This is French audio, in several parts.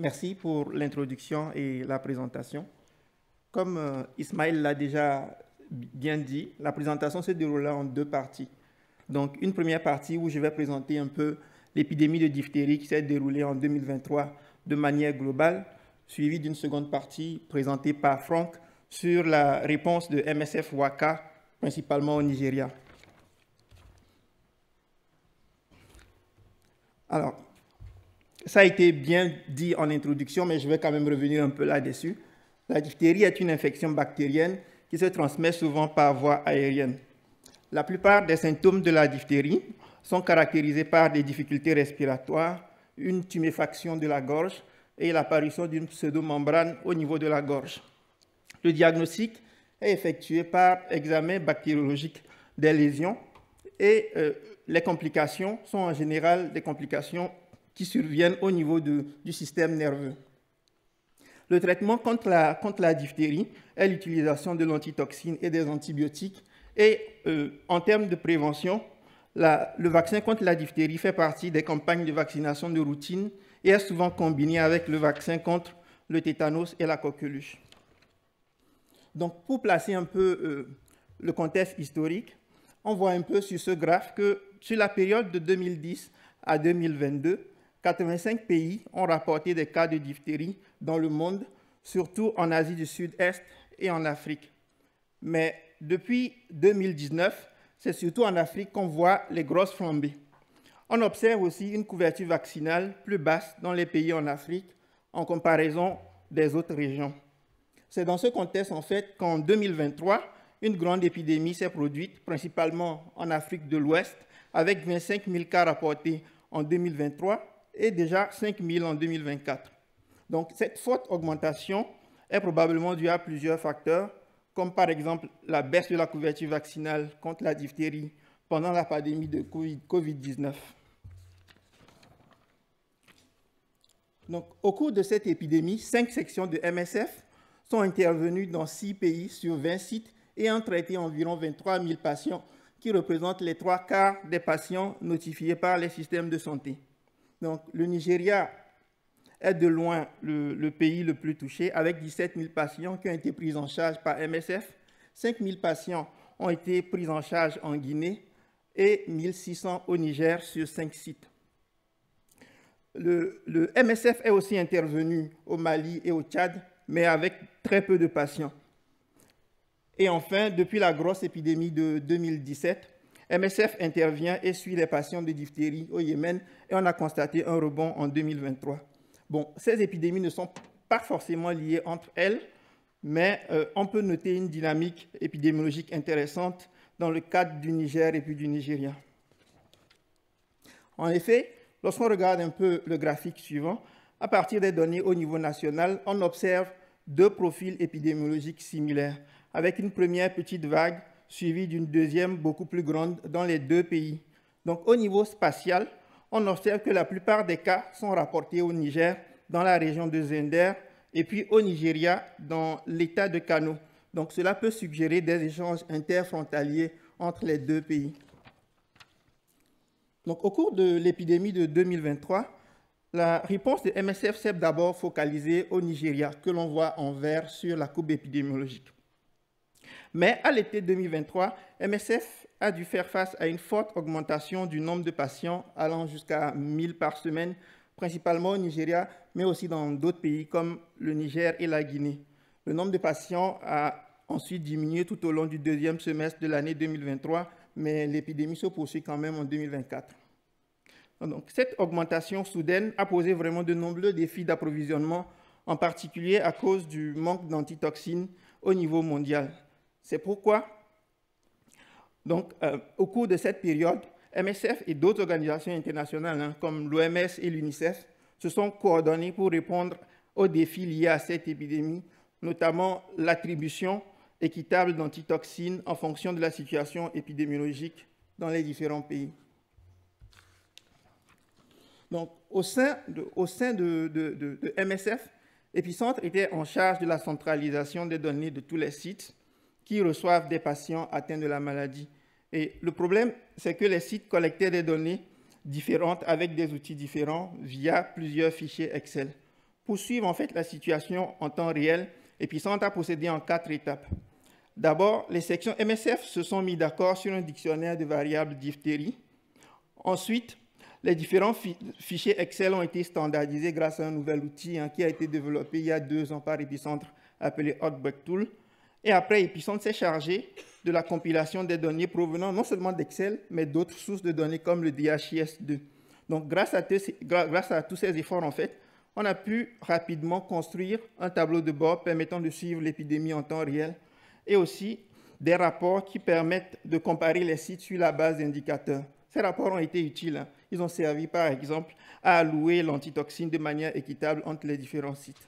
Merci pour l'introduction et la présentation. Comme euh, Ismaël l'a déjà bien dit, la présentation se déroulera en deux parties. Donc une première partie où je vais présenter un peu l'épidémie de diphtérie qui s'est déroulée en 2023 de manière globale, suivie d'une seconde partie présentée par Franck sur la réponse de MSF Waka, principalement au Nigeria. Alors, ça a été bien dit en introduction, mais je vais quand même revenir un peu là-dessus. La diphtérie est une infection bactérienne qui se transmet souvent par voie aérienne. La plupart des symptômes de la diphtérie sont caractérisés par des difficultés respiratoires, une tuméfaction de la gorge et l'apparition d'une pseudomembrane au niveau de la gorge. Le diagnostic est effectué par examen bactériologique des lésions et euh, les complications sont en général des complications qui surviennent au niveau du système nerveux. Le traitement contre la, contre la diphtérie est l'utilisation de l'antitoxine et des antibiotiques. Et euh, en termes de prévention, le vaccin contre la diphtérie fait partie des campagnes de vaccination de routine et est souvent combiné avec le vaccin contre le tétanos et la coqueluche. Donc pour placer un peu euh, le contexte historique, on voit un peu sur ce graphe que sur la période de 2010 à 2022, 85 pays ont rapporté des cas de diphtérie dans le monde, surtout en Asie du Sud-Est et en Afrique. Mais depuis 2019, c'est surtout en Afrique qu'on voit les grosses flambées. On observe aussi une couverture vaccinale plus basse dans les pays en Afrique en comparaison des autres régions. C'est dans ce contexte, en fait, qu'en 2023, une grande épidémie s'est produite, principalement en Afrique de l'Ouest, avec 25 000 cas rapportés en 2023 et déjà 5 000 en 2024. Donc cette forte augmentation est probablement due à plusieurs facteurs, comme par exemple la baisse de la couverture vaccinale contre la diphtérie pendant la pandémie de COVID-19. Donc, au cours de cette épidémie, cinq sections de MSF sont intervenues dans six pays sur 20 sites et ont traité environ 23 000 patients, qui représentent les trois quarts des patients notifiés par les systèmes de santé. Donc le Nigeria est de loin le, pays le plus touché, avec 17 000 patients qui ont été pris en charge par MSF. 5 000 patients ont été pris en charge en Guinée et 1 600 au Niger sur cinq sites. le, MSF est aussi intervenu au Mali et au Tchad, mais avec très peu de patients. Et enfin, depuis la grosse épidémie de 2017, MSF intervient et suit les patients de diphtérie au Yémen et on a constaté un rebond en 2023. Bon, ces épidémies ne sont pas forcément liées entre elles, mais euh, on peut noter une dynamique épidémiologique intéressante dans le cadre du Niger et puis du Nigeria. En effet, lorsqu'on regarde un peu le graphique suivant, à partir des données au niveau national, on observe deux profils épidémiologiques similaires, avec une première petite vague suivie d'une deuxième beaucoup plus grande dans les deux pays. Donc au niveau spatial, on observe que la plupart des cas sont rapportés au Niger, dans la région de Zender, et puis au Nigeria, dans l'État de Kano. Donc cela peut suggérer des échanges interfrontaliers entre les deux pays. Donc au cours de l'épidémie de 2023, la réponse de MSF s'est d'abord focalisée au Nigeria, que l'on voit en vert sur la courbe épidémiologique. Mais à l'été 2023, MSF a dû faire face à une forte augmentation du nombre de patients allant jusqu'à 000 par semaine, principalement au Nigeria, mais aussi dans d'autres pays comme le Niger et la Guinée. Le nombre de patients a ensuite diminué tout au long du deuxième semestre de l'année 2023, mais l'épidémie se poursuit quand même en 2024. Donc, cette augmentation soudaine a posé vraiment de nombreux défis d'approvisionnement, en particulier à cause du manque d'antitoxines au niveau mondial. C'est pourquoi, euh, au cours de cette période, MSF et d'autres organisations internationales hein, comme l'OMS et l'UNICEF se sont coordonnées pour répondre aux défis liés à cette épidémie, notamment l'attribution équitable d'antitoxines en fonction de la situation épidémiologique dans les différents pays. Donc, au sein de, de MSF, Epicentre était en charge de la centralisation des données de tous les sites qui reçoivent des patients atteints de la maladie. Et le problème, c'est que les sites collectaient des données différentes avec des outils différents via plusieurs fichiers Excel pour suivre en fait la situation en temps réel sont a procédé en quatre étapes. D'abord, les sections MSF se sont mis d'accord sur un dictionnaire de variables diphtérie. Ensuite, les différents fichiers Excel ont été standardisés grâce à un nouvel outil hein, qui a été développé il y a deux ans par Epicentre appelé outbreak Tool et après, Epison s'est chargé de la compilation des données provenant non seulement d'Excel, mais d'autres sources de données comme le DHIS2. Donc, grâce à, grâce à tous ces efforts, en fait, on a pu rapidement construire un tableau de bord permettant de suivre l'épidémie en temps réel et aussi des rapports qui permettent de comparer les sites sur la base d'indicateurs. Ces rapports ont été utiles. Hein. Ils ont servi, par exemple, à allouer l'antitoxine de manière équitable entre les différents sites.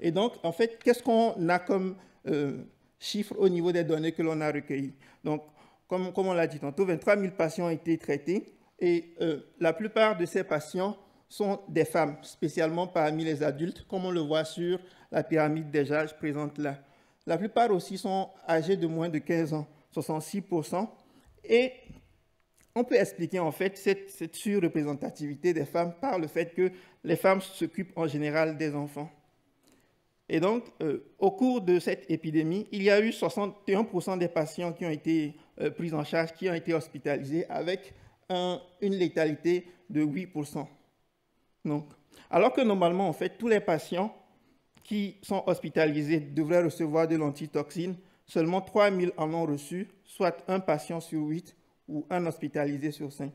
Et donc, en fait, qu'est-ce qu'on a comme euh, chiffre au niveau des données que l'on a recueillies Donc, comme, on l'a dit tantôt, 23 000 patients ont été traités et euh, la plupart de ces patients sont des femmes, spécialement parmi les adultes, comme on le voit sur la pyramide des âges présente là. La plupart aussi sont âgés de moins de 15 ans, 66%. Et on peut expliquer en fait cette surreprésentativité des femmes par le fait que les femmes s'occupent en général des enfants. Et donc, euh, au cours de cette épidémie, il y a eu 61% des patients qui ont été euh, pris en charge, qui ont été hospitalisés, avec une létalité de 8%. Donc, alors que normalement, en fait, tous les patients qui sont hospitalisés devraient recevoir de l'antitoxine, seulement 3000 en ont reçu, soit un patient sur 8 ou un hospitalisé sur 5.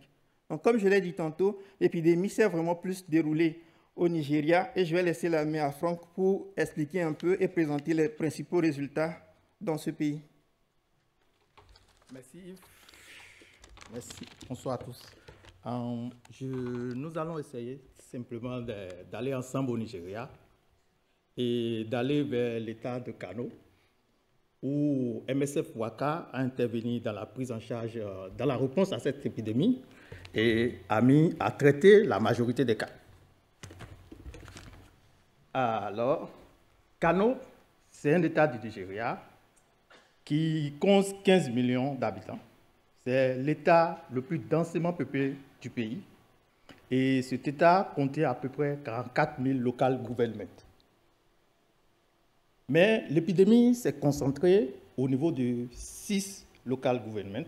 Donc, comme je l'ai dit tantôt, l'épidémie s'est vraiment plus déroulée au Nigeria et je vais laisser la main à Franck pour expliquer un peu et présenter les principaux résultats dans ce pays. Merci Yves. Merci. Bonsoir à tous. Euh, nous allons essayer simplement d'aller ensemble au Nigeria et d'aller vers l'état de Kano où MSF Waka a intervenu dans la prise en charge, euh, dans la réponse à cette épidémie et a mis à traiter la majorité des cas. Alors, Kano, c'est un État du Nigeria qui compte 15 millions d'habitants. C'est l'État le plus densément peuplé du pays. Et cet État comptait à peu près 44 000 local gouvernements. Mais l'épidémie s'est concentrée au niveau de six local gouvernements.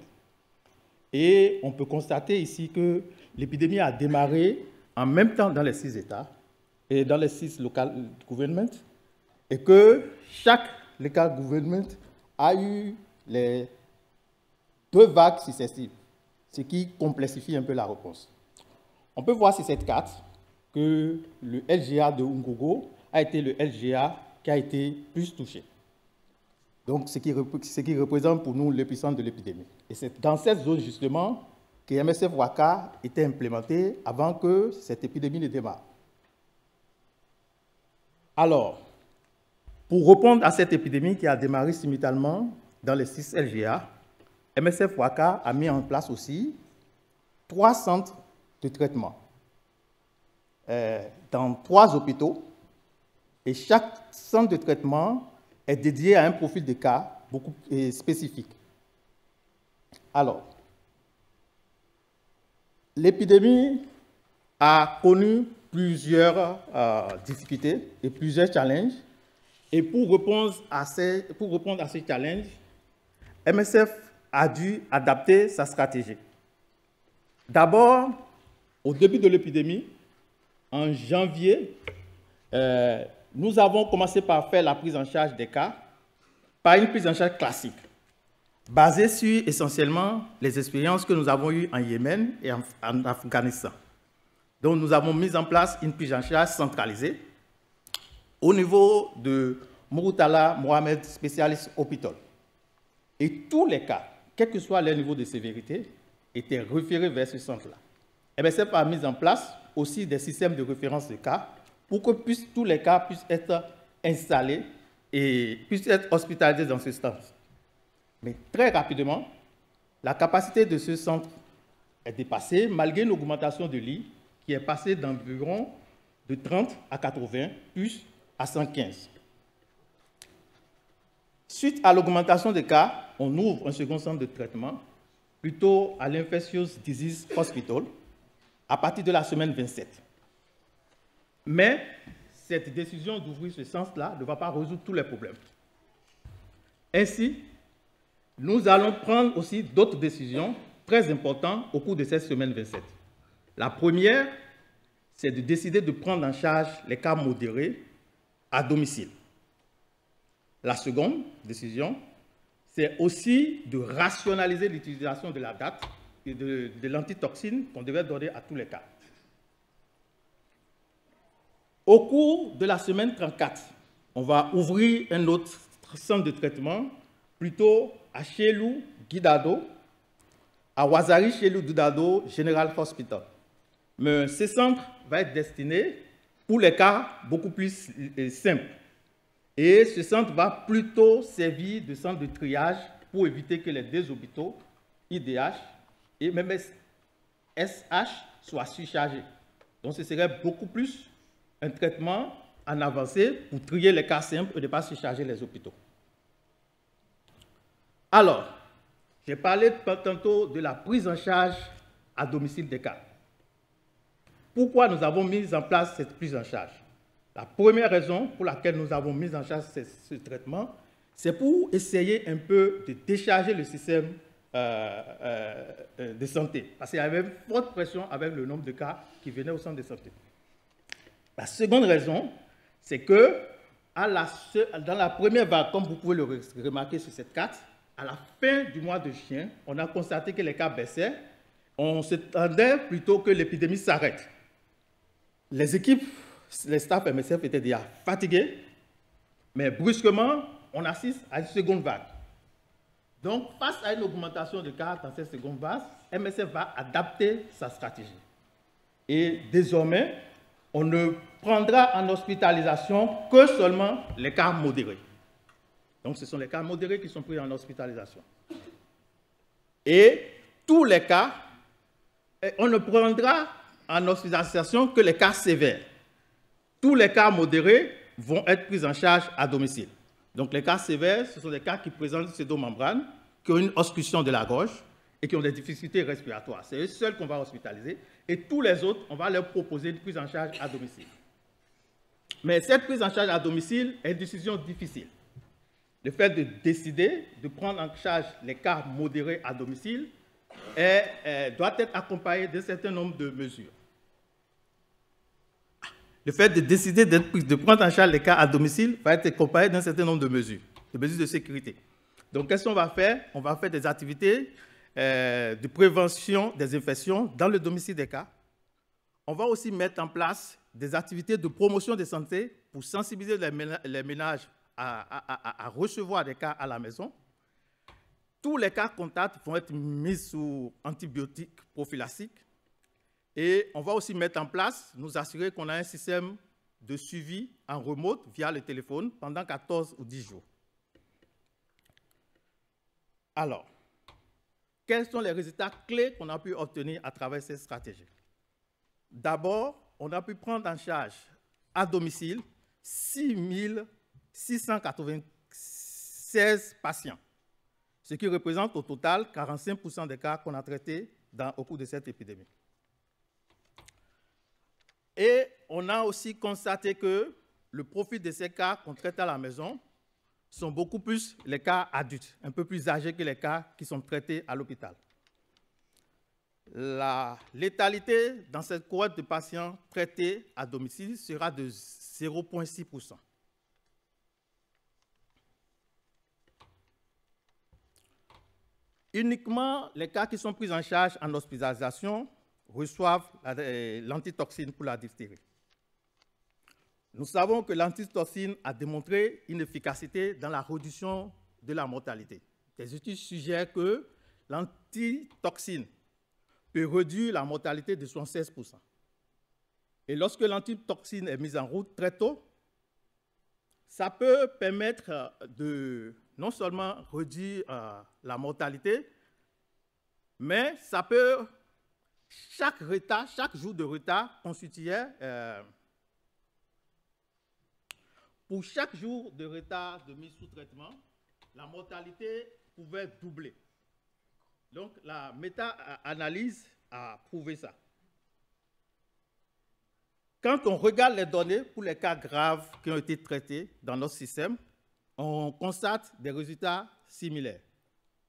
Et on peut constater ici que l'épidémie a démarré en même temps dans les six États et dans les six local governments, et que chaque local government a eu les deux vagues successives, ce qui complexifie un peu la réponse. On peut voir sur cette carte que le LGA de Ungogo a été le LGA qui a été plus touché. Donc, ce qui, représente pour nous l'épicentre de l'épidémie. Et c'est dans cette zone, justement, que msf a était implémenté avant que cette épidémie ne démarre. Alors, pour répondre à cette épidémie qui a démarré simultanément dans les six LGA, MSF Waka a mis en place aussi trois centres de traitement euh, dans trois hôpitaux et chaque centre de traitement est dédié à un profil de cas beaucoup euh, spécifique. Alors, l'épidémie a connu plusieurs euh, difficultés et plusieurs challenges. Et pour répondre à ces, pour répondre à ces challenges, MSF a dû adapter sa stratégie. D'abord, au début de l'épidémie, en janvier, euh, nous avons commencé par faire la prise en charge des cas par une prise en charge classique, basée sur essentiellement les expériences que nous avons eues en Yémen et en Afghanistan. Donc nous avons mis en place une prise en charge centralisée au niveau de Mouroutala Mohamed spécialiste hôpital. Et tous les cas, quel que soit le niveau de sévérité, étaient référés vers ce centre-là. Et eh bien, c'est par mise en place aussi des systèmes de référence de cas pour que tous les cas puissent être installés et puissent être hospitalisés dans ce centre. Mais très rapidement, la capacité de ce centre est dépassée malgré l'augmentation de lits qui est passé d'environ de 30 à 80, plus à 115. Suite à l'augmentation des cas, on ouvre un second centre de traitement, plutôt à l'Infectious Disease Hospital, à partir de la semaine 27. Mais cette décision d'ouvrir ce centre là ne va pas résoudre tous les problèmes. Ainsi, nous allons prendre aussi d'autres décisions très importantes au cours de cette semaine 27. La première, c'est de décider de prendre en charge les cas modérés à domicile. La seconde décision, c'est aussi de rationaliser l'utilisation de la date et de, l'antitoxine qu'on devait donner à tous les cas. Au cours de la semaine 34, on va ouvrir un autre centre de traitement, plutôt à Chelou Guidado, à Wazari Chelou Dudado General Hospital. Mais ce centre va être destiné pour les cas beaucoup plus euh, simples. Et ce centre va plutôt servir de centre de triage pour éviter que les deux hôpitaux, IDH et même SH, soient surchargés. Donc ce serait beaucoup plus un traitement en avancée pour trier les cas simples et ne pas surcharger les hôpitaux. Alors, j'ai parlé tantôt de la prise en charge à domicile des cas. Pourquoi nous avons mis en place cette prise en charge La première raison pour laquelle nous avons mis en charge ce, traitement, c'est pour essayer un peu de décharger le système euh, euh, de santé, parce qu'il y avait une forte pression avec le nombre de cas qui venaient au centre de santé. La seconde raison, c'est que dans la première vague, comme vous pouvez le remarquer sur cette carte, à la fin du mois de juin, on a constaté que les cas baissaient. On s'attendait plutôt que l'épidémie s'arrête les équipes, les staffs MSF étaient déjà fatigués, mais brusquement, on assiste à une seconde vague. Donc, face à une augmentation de cas dans cette seconde vague, MSF va adapter sa stratégie. Et désormais, on ne prendra en hospitalisation que seulement les cas modérés. Donc, ce sont les cas modérés qui sont pris en hospitalisation. Et tous les cas, eh, on ne prendra en hospitalisation que les cas sévères. Tous les cas modérés vont être pris en charge à domicile. Donc les cas sévères, ce sont des cas qui présentent pseudo-membrane, qui ont une obstruction de la gorge et qui ont des difficultés respiratoires. C'est eux seuls qu'on va hospitaliser et tous les autres, on va leur proposer une prise en charge à domicile. Mais cette prise en charge à domicile est une décision difficile. Le fait de décider de prendre en charge les cas modérés à domicile et, euh, doit être accompagné d'un certain nombre de mesures. Le fait de décider de prendre en charge les cas à domicile va être accompagné d'un certain nombre de mesures, de mesures de sécurité. Donc, qu'est-ce qu'on va faire On va faire des activités euh, de prévention des infections dans le domicile des cas. On va aussi mettre en place des activités de promotion de santé pour sensibiliser les ménages à recevoir des cas à la maison. Tous les cas contacts vont être mis sous antibiotiques prophylactiques et on va aussi mettre en place, nous assurer qu'on a un système de suivi en remote via le téléphone pendant 14 ou 10 jours. Alors, quels sont les résultats clés qu'on a pu obtenir à travers cette stratégie D'abord, on a pu prendre en charge à domicile 6 696 patients ce qui représente au total 45% des cas qu'on a traités dans, au cours de cette épidémie. Et on a aussi constaté que le profit de ces cas qu'on traite à la maison sont beaucoup plus les cas adultes, un peu plus âgés que les cas qui sont traités à l'hôpital. La létalité dans cette cohorte de patients traités à domicile sera de 0,6%. Uniquement les cas qui sont pris en charge en hospitalisation reçoivent euh, l'antitoxine pour la diphtérie. Nous savons que l'antitoxine a démontré une efficacité dans la réduction de la mortalité. Des études suggèrent que l'antitoxine peut réduire la mortalité de 76%. Et lorsque l'antitoxine est mise en route très tôt, ça peut permettre euh, de non seulement réduire euh, la mortalité, mais ça peut, chaque retard, chaque jour de retard constituait, euh, pour chaque jour de retard de mise sous traitement, la mortalité pouvait doubler. Donc la méta-analyse a prouvé ça. Quand on regarde les données pour les cas graves qui ont été traités dans notre système, on constate des résultats similaires.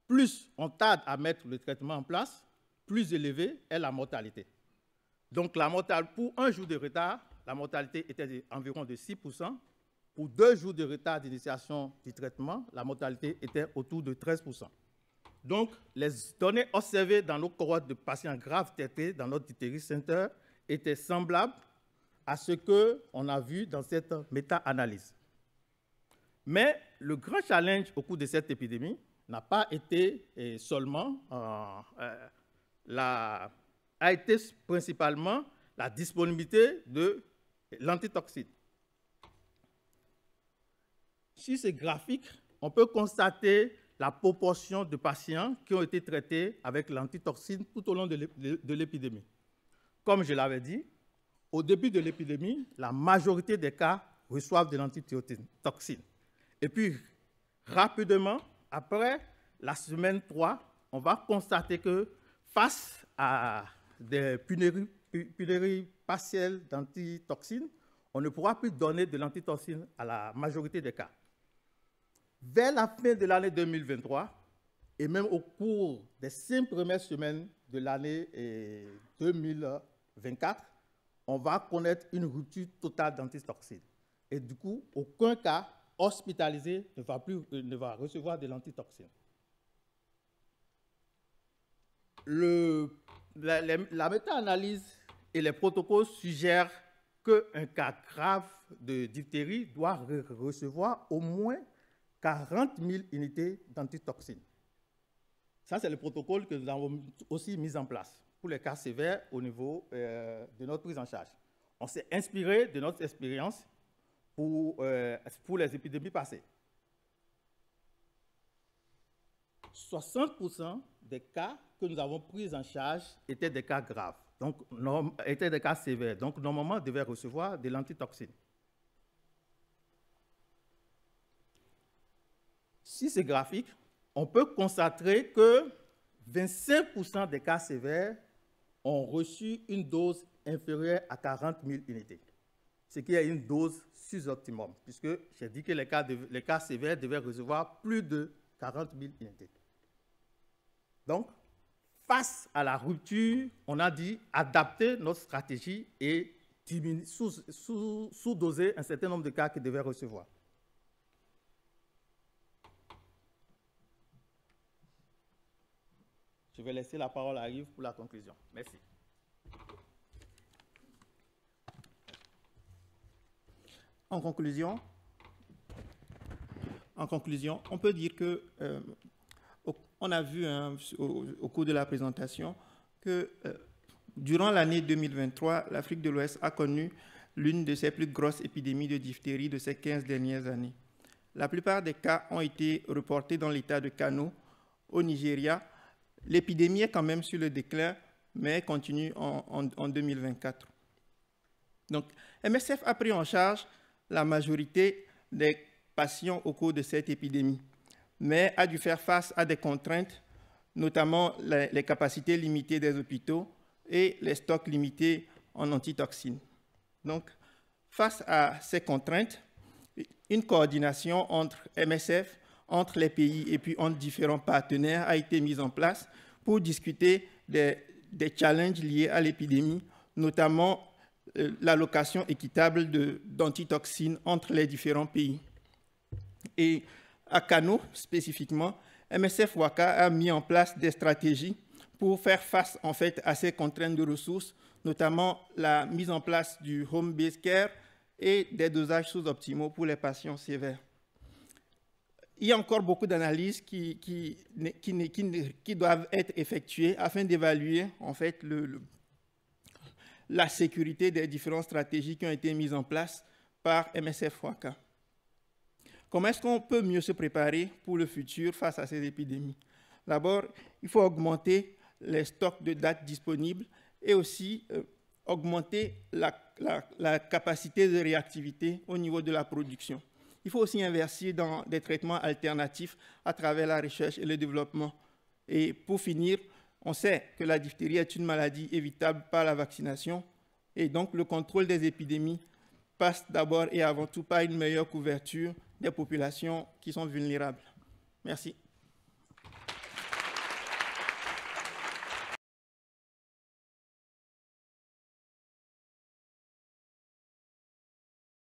Plus on tarde à mettre le traitement en place, plus élevée est la mortalité. Donc, pour un jour de retard, la mortalité était d'environ de 6%. Pour deux jours de retard d'initiation du traitement, la mortalité était autour de 13%. Donc, les données observées dans nos cohortes de patients graves traités dans notre Diteri Center étaient semblables à ce qu'on a vu dans cette méta-analyse. Mais le grand challenge au cours de cette épidémie n'a pas été eh, seulement euh, euh, a été principalement la disponibilité de l'antitoxine. Sur ce graphique, on peut constater la proportion de patients qui ont été traités avec l'antitoxine tout au long de l'épidémie. Comme je l'avais dit, au début de l'épidémie, la majorité des cas reçoivent de l'antitoxine. Et puis, rapidement, après la semaine 3, on va constater que face à des puneries partielles d'antitoxines, on ne pourra plus donner de l'antitoxine à la majorité des cas. Vers la fin de l'année 2023, et même au cours des cinq premières semaines de l'année 2024, eh, on va connaître une rupture totale d'antitoxines. Et du coup, aucun cas hospitalisé ne va, plus, euh, ne va recevoir de l'antitoxine. Le, la, méta-analyse et les protocoles suggèrent qu'un cas grave de diphtérie doit recevoir au moins 40 000 unités d'antitoxine. Ça, c'est le protocole que nous avons aussi mis en place pour les cas sévères au niveau euh, de notre prise en charge. On s'est inspiré de notre expérience pour, euh, pour les épidémies passées. 60% des cas que nous avons pris en charge étaient des cas graves, donc étaient des cas sévères. Donc, normalement, devaient recevoir de l'antitoxine. Si c'est graphique, on peut constater que 25% des cas sévères ont reçu une dose inférieure à 40 000 unités qu'il qui est une dose sous-optimum, puisque j'ai dit que les cas, les cas sévères devaient recevoir plus de 40 000 unités. Donc, face à la rupture, on a dit adapter notre stratégie et sous-doser un certain nombre de cas qu'ils devaient recevoir. Je vais laisser la parole à Yves pour la conclusion. Merci. En conclusion, en conclusion, on peut dire que euh, on a vu hein, au, cours de la présentation que euh, durant l'année 2023, l'Afrique de l'Ouest a connu l'une de ses plus grosses épidémies de diphtérie de ces 15 dernières années. La plupart des cas ont été reportés dans l'État de Kano, au Nigeria. L'épidémie est quand même sur le déclin, mais continue en 2024. Donc, MSF a pris en charge la majorité des patients au cours de cette épidémie, mais a dû faire face à des contraintes, notamment les, capacités limitées des hôpitaux et les stocks limités en antitoxines. Donc, face à ces contraintes, une coordination entre MSF, entre les pays et puis entre différents partenaires a été mise en place pour discuter des challenges liés à l'épidémie, notamment euh, l'allocation équitable d'antitoxines entre les différents pays. Et à Kano spécifiquement, MSF Waka a mis en place des stratégies pour faire face en fait à ces contraintes de ressources, notamment la mise en place du home-based care et des dosages sous-optimaux pour les patients sévères. Il y a encore beaucoup d'analyses qui qui, doivent être effectuées afin d'évaluer en fait le la sécurité des différentes stratégies qui ont été mises en place par MSF Waka. Comment est-ce qu'on peut mieux se préparer pour le futur face à ces épidémies D'abord, il faut augmenter les stocks de dates disponibles et aussi euh, augmenter la, la, capacité de réactivité au niveau de la production. Il faut aussi investir dans des traitements alternatifs à travers la recherche et le développement. Et pour finir, on sait que la diphtérie est une maladie évitable par la vaccination et donc le contrôle des épidémies passe d'abord et avant tout par une meilleure couverture des populations qui sont vulnérables. Merci.